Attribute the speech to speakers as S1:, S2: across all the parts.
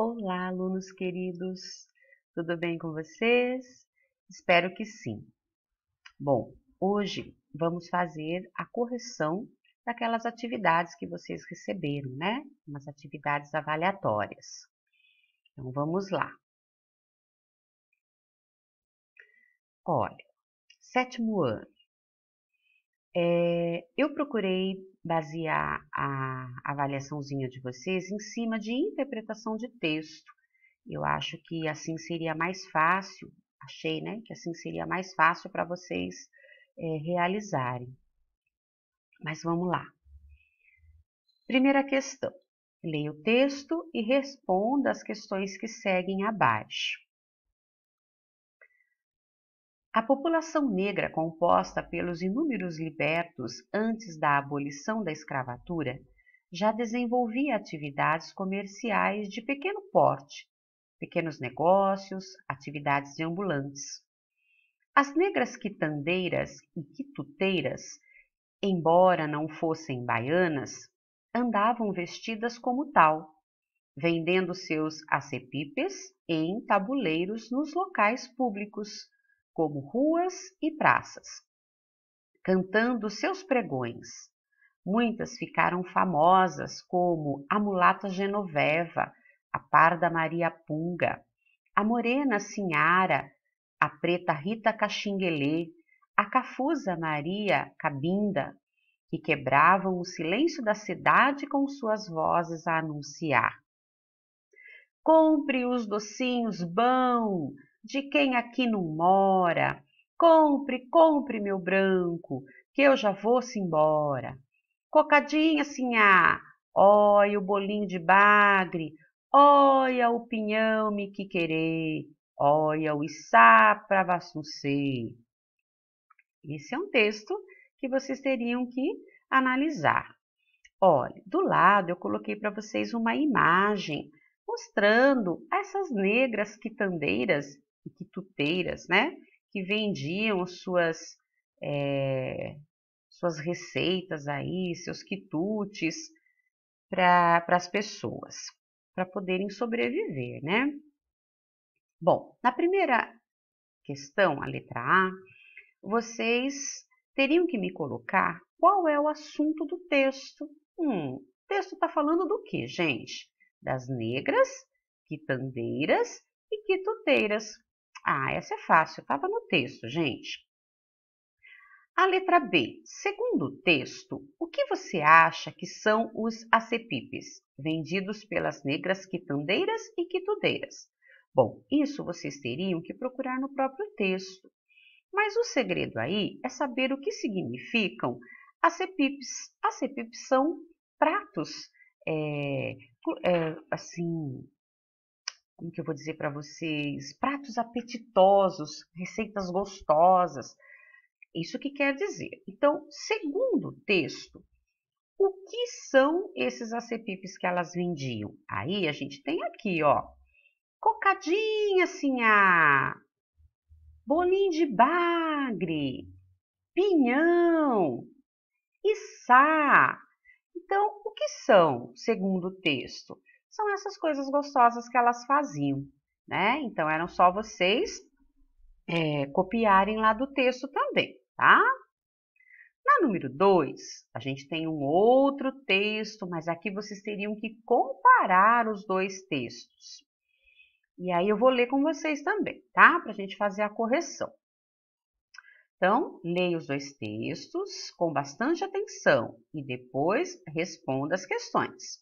S1: Olá, alunos queridos! Tudo bem com vocês? Espero que sim. Bom, hoje vamos fazer a correção daquelas atividades que vocês receberam, né? Umas atividades avaliatórias. Então, vamos lá. Olha, sétimo ano. É, eu procurei basear a avaliaçãozinha de vocês em cima de interpretação de texto. Eu acho que assim seria mais fácil, achei, né, que assim seria mais fácil para vocês é, realizarem. Mas vamos lá. Primeira questão. Leia o texto e responda as questões que seguem abaixo. A população negra, composta pelos inúmeros libertos antes da abolição da escravatura, já desenvolvia atividades comerciais de pequeno porte, pequenos negócios, atividades de ambulantes. As negras quitandeiras e quituteiras, embora não fossem baianas, andavam vestidas como tal, vendendo seus acepipes em tabuleiros nos locais públicos, como ruas e praças, cantando seus pregões. Muitas ficaram famosas, como a mulata Genoveva, a parda Maria Punga, a morena Sinhara, a preta Rita Caxinguelê, a cafusa Maria Cabinda, que quebravam o silêncio da cidade com suas vozes a anunciar. Compre os docinhos bão, de quem aqui não mora. Compre, compre, meu branco, que eu já vou-se embora. Cocadinha, assim, sinhá, olha o bolinho de bagre, olha o pinhão me que querer, olha o içá pra vassuncê. Esse é um texto que vocês teriam que analisar. Olha, do lado eu coloquei para vocês uma imagem mostrando essas negras quitandeiras e quituteiras, né? Que vendiam suas, é, suas receitas aí, seus quitutes para as pessoas, para poderem sobreviver, né? Bom, na primeira questão, a letra A, vocês teriam que me colocar qual é o assunto do texto. Hum, o texto está falando do que, gente? Das negras, quitandeiras e quituteiras. Ah, essa é fácil, estava no texto, gente. A letra B. Segundo o texto, o que você acha que são os acepipes, vendidos pelas negras quitandeiras e quitudeiras? Bom, isso vocês teriam que procurar no próprio texto. Mas o segredo aí é saber o que significam acepipes. Acepipes são pratos, é, é, assim, como que eu vou dizer para vocês, pratos apetitosos, receitas gostosas. Isso que quer dizer. Então, segundo o texto, o que são esses acepipes que elas vendiam? Aí a gente tem aqui, ó, cocadinha, sinhá, bolinho de bagre, pinhão, içá. Então, o que são, segundo o texto? são essas coisas gostosas que elas faziam, né? Então eram só vocês é, copiarem lá do texto também, tá? Na número 2, a gente tem um outro texto, mas aqui vocês teriam que comparar os dois textos. E aí eu vou ler com vocês também, tá? Para a gente fazer a correção. Então, leia os dois textos com bastante atenção e depois responda as questões.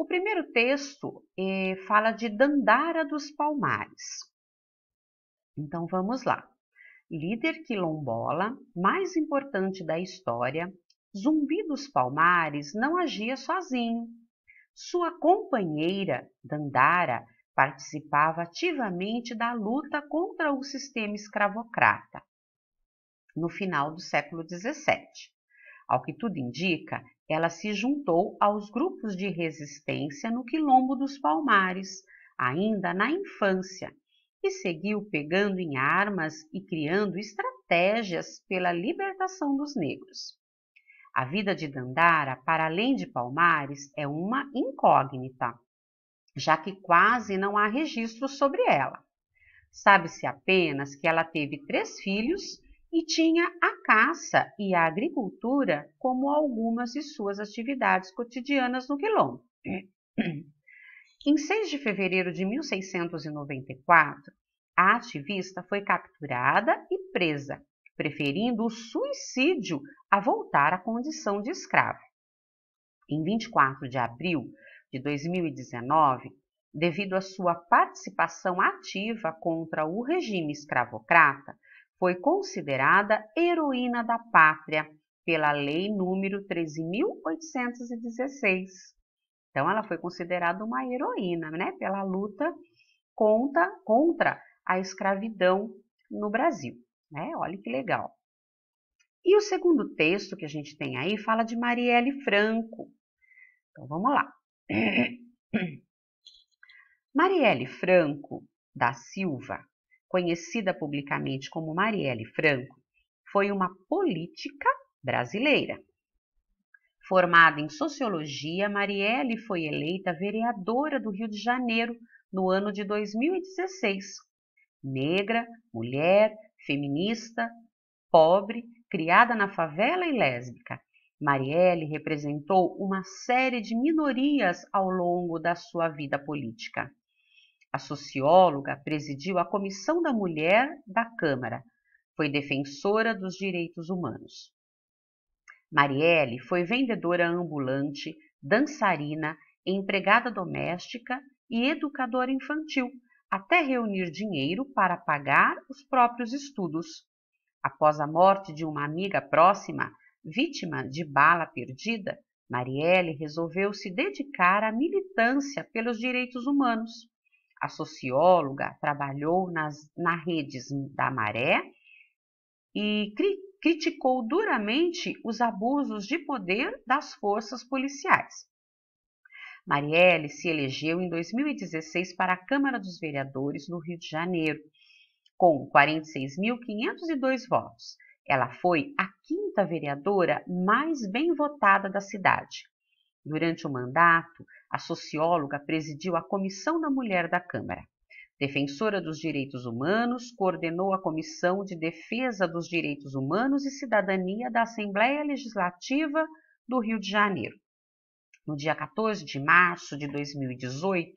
S1: O primeiro texto eh, fala de Dandara dos Palmares. Então vamos lá. Líder quilombola, mais importante da história, Zumbi dos Palmares não agia sozinho. Sua companheira, Dandara, participava ativamente da luta contra o sistema escravocrata no final do século XVII. Ao que tudo indica, ela se juntou aos grupos de resistência no Quilombo dos Palmares, ainda na infância, e seguiu pegando em armas e criando estratégias pela libertação dos negros. A vida de Dandara, para além de Palmares, é uma incógnita, já que quase não há registros sobre ela. Sabe-se apenas que ela teve três filhos e tinha a caça e a agricultura como algumas de suas atividades cotidianas no Quilombo. Em 6 de fevereiro de 1694, a ativista foi capturada e presa, preferindo o suicídio a voltar à condição de escravo. Em 24 de abril de 2019, devido à sua participação ativa contra o regime escravocrata, foi considerada heroína da pátria pela Lei número 13.816. Então, ela foi considerada uma heroína né, pela luta contra, contra a escravidão no Brasil. Né? Olha que legal. E o segundo texto que a gente tem aí fala de Marielle Franco. Então vamos lá. Marielle Franco da Silva conhecida publicamente como Marielle Franco, foi uma política brasileira. Formada em sociologia, Marielle foi eleita vereadora do Rio de Janeiro no ano de 2016. Negra, mulher, feminista, pobre, criada na favela e lésbica, Marielle representou uma série de minorias ao longo da sua vida política. A socióloga presidiu a Comissão da Mulher da Câmara. Foi defensora dos direitos humanos. Marielle foi vendedora ambulante, dançarina, empregada doméstica e educadora infantil, até reunir dinheiro para pagar os próprios estudos. Após a morte de uma amiga próxima, vítima de bala perdida, Marielle resolveu se dedicar à militância pelos direitos humanos a socióloga, trabalhou nas, na redes da Maré e cri, criticou duramente os abusos de poder das forças policiais. Marielle se elegeu em 2016 para a Câmara dos Vereadores no Rio de Janeiro, com 46.502 votos. Ela foi a quinta vereadora mais bem votada da cidade, Durante o mandato, a socióloga presidiu a Comissão da Mulher da Câmara. Defensora dos direitos humanos, coordenou a Comissão de Defesa dos Direitos Humanos e Cidadania da Assembleia Legislativa do Rio de Janeiro. No dia 14 de março de 2018,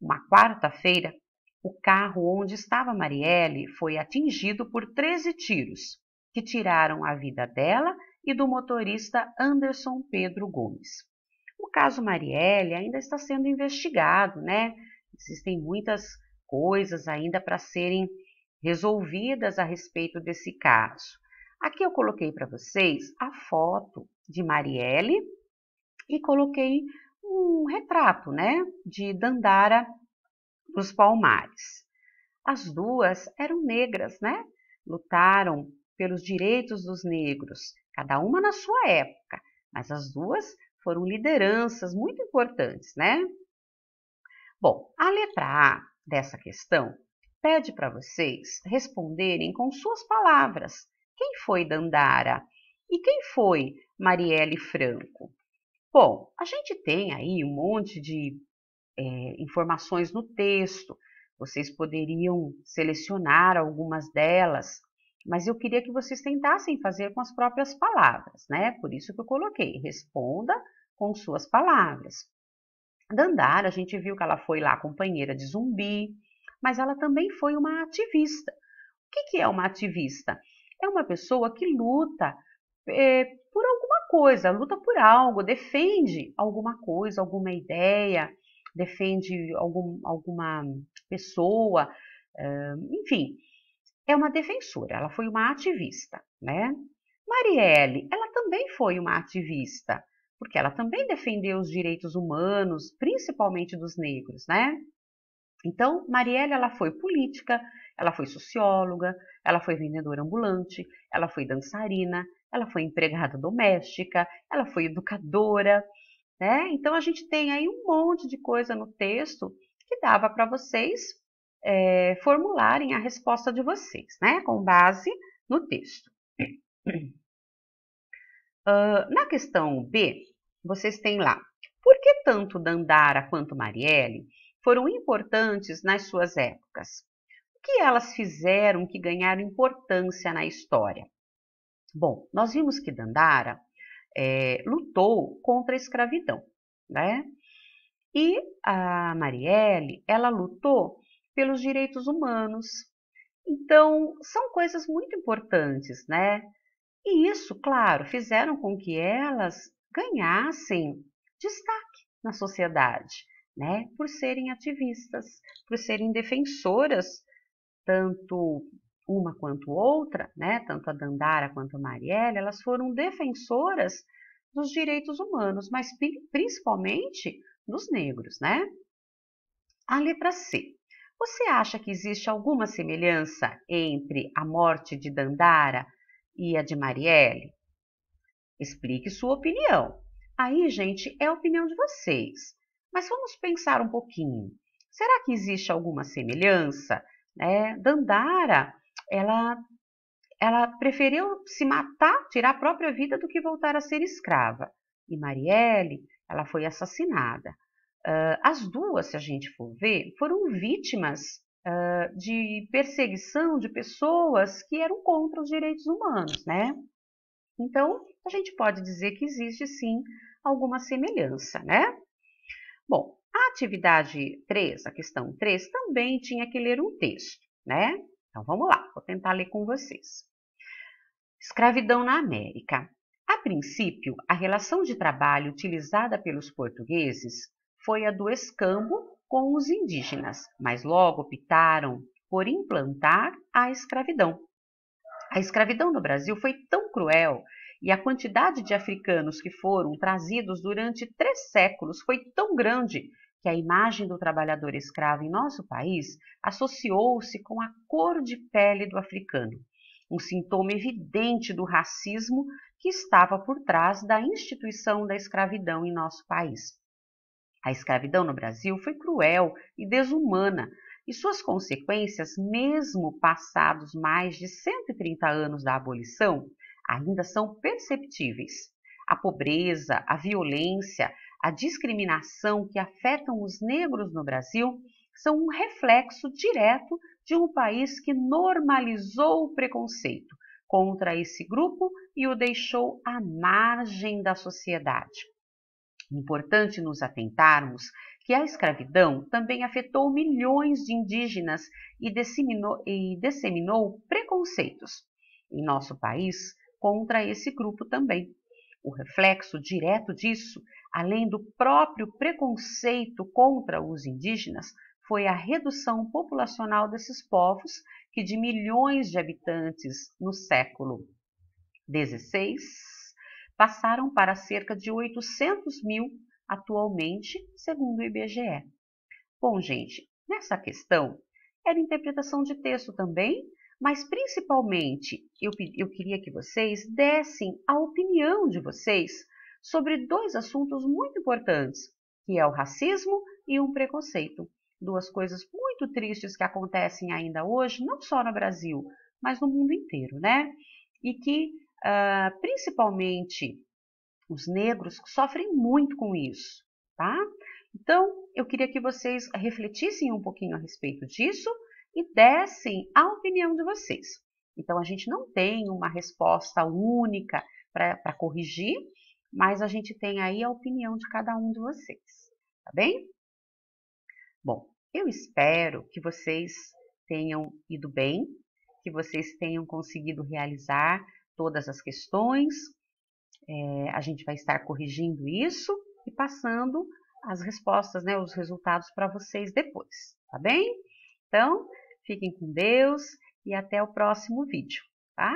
S1: uma quarta-feira, o carro onde estava Marielle foi atingido por 13 tiros, que tiraram a vida dela e do motorista Anderson Pedro Gomes. O caso Marielle ainda está sendo investigado, né? Existem muitas coisas ainda para serem resolvidas a respeito desse caso. Aqui eu coloquei para vocês a foto de Marielle e coloquei um retrato, né, de Dandara dos Palmares. As duas eram negras, né? Lutaram pelos direitos dos negros, cada uma na sua época, mas as duas foram lideranças muito importantes, né? Bom, a letra A dessa questão pede para vocês responderem com suas palavras. Quem foi Dandara e quem foi Marielle Franco? Bom, a gente tem aí um monte de é, informações no texto, vocês poderiam selecionar algumas delas mas eu queria que vocês tentassem fazer com as próprias palavras, né? Por isso que eu coloquei, responda com suas palavras. Dandara, a gente viu que ela foi lá companheira de zumbi, mas ela também foi uma ativista. O que, que é uma ativista? É uma pessoa que luta é, por alguma coisa, luta por algo, defende alguma coisa, alguma ideia, defende algum, alguma pessoa, é, enfim é uma defensora, ela foi uma ativista, né? Marielle, ela também foi uma ativista, porque ela também defendeu os direitos humanos, principalmente dos negros, né? Então, Marielle, ela foi política, ela foi socióloga, ela foi vendedora ambulante, ela foi dançarina, ela foi empregada doméstica, ela foi educadora, né? Então a gente tem aí um monte de coisa no texto que dava para vocês é, formularem a resposta de vocês, né? Com base no texto. Uh, na questão B, vocês têm lá, por que tanto Dandara quanto Marielle foram importantes nas suas épocas? O que elas fizeram que ganharam importância na história? Bom, nós vimos que Dandara é, lutou contra a escravidão, né? E a Marielle, ela lutou pelos direitos humanos. Então, são coisas muito importantes, né? E isso, claro, fizeram com que elas ganhassem destaque na sociedade, né? Por serem ativistas, por serem defensoras, tanto uma quanto outra, né? Tanto a Dandara quanto a Marielle, elas foram defensoras dos direitos humanos, mas principalmente dos negros, né? A letra C. Você acha que existe alguma semelhança entre a morte de Dandara e a de Marielle? Explique sua opinião. Aí, gente, é a opinião de vocês. Mas vamos pensar um pouquinho. Será que existe alguma semelhança? É, Dandara, ela, ela preferiu se matar, tirar a própria vida, do que voltar a ser escrava. E Marielle, ela foi assassinada. Uh, as duas, se a gente for ver, foram vítimas uh, de perseguição de pessoas que eram contra os direitos humanos, né? Então, a gente pode dizer que existe sim alguma semelhança, né? Bom, a atividade 3, a questão 3, também tinha que ler um texto, né? Então vamos lá, vou tentar ler com vocês. Escravidão na América. A princípio, a relação de trabalho utilizada pelos portugueses foi a do escambo com os indígenas, mas logo optaram por implantar a escravidão. A escravidão no Brasil foi tão cruel e a quantidade de africanos que foram trazidos durante três séculos foi tão grande que a imagem do trabalhador escravo em nosso país associou-se com a cor de pele do africano, um sintoma evidente do racismo que estava por trás da instituição da escravidão em nosso país. A escravidão no Brasil foi cruel e desumana, e suas consequências, mesmo passados mais de 130 anos da abolição, ainda são perceptíveis. A pobreza, a violência, a discriminação que afetam os negros no Brasil são um reflexo direto de um país que normalizou o preconceito contra esse grupo e o deixou à margem da sociedade. Importante nos atentarmos que a escravidão também afetou milhões de indígenas e disseminou, e disseminou preconceitos em nosso país contra esse grupo também. O reflexo direto disso, além do próprio preconceito contra os indígenas, foi a redução populacional desses povos, que de milhões de habitantes no século XVI passaram para cerca de 800 mil atualmente, segundo o IBGE. Bom, gente, nessa questão era interpretação de texto também, mas principalmente eu, eu queria que vocês dessem a opinião de vocês sobre dois assuntos muito importantes, que é o racismo e o preconceito. Duas coisas muito tristes que acontecem ainda hoje, não só no Brasil, mas no mundo inteiro, né? E que uh, principalmente os negros, sofrem muito com isso, tá? Então, eu queria que vocês refletissem um pouquinho a respeito disso e dessem a opinião de vocês. Então, a gente não tem uma resposta única para corrigir, mas a gente tem aí a opinião de cada um de vocês, tá bem? Bom, eu espero que vocês tenham ido bem, que vocês tenham conseguido realizar todas as questões, é, a gente vai estar corrigindo isso e passando as respostas, né, os resultados para vocês depois, tá bem? Então, fiquem com Deus e até o próximo vídeo, tá?